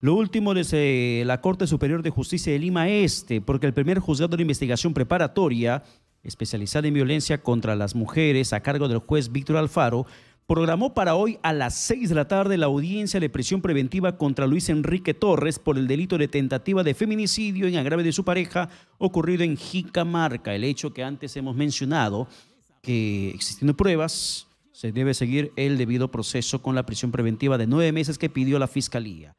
Lo último desde la Corte Superior de Justicia de Lima Este, porque el primer juzgado de investigación preparatoria especializada en violencia contra las mujeres a cargo del juez Víctor Alfaro, programó para hoy a las seis de la tarde la audiencia de prisión preventiva contra Luis Enrique Torres por el delito de tentativa de feminicidio en agrave de su pareja ocurrido en Jicamarca, el hecho que antes hemos mencionado, que existiendo pruebas, se debe seguir el debido proceso con la prisión preventiva de nueve meses que pidió la Fiscalía.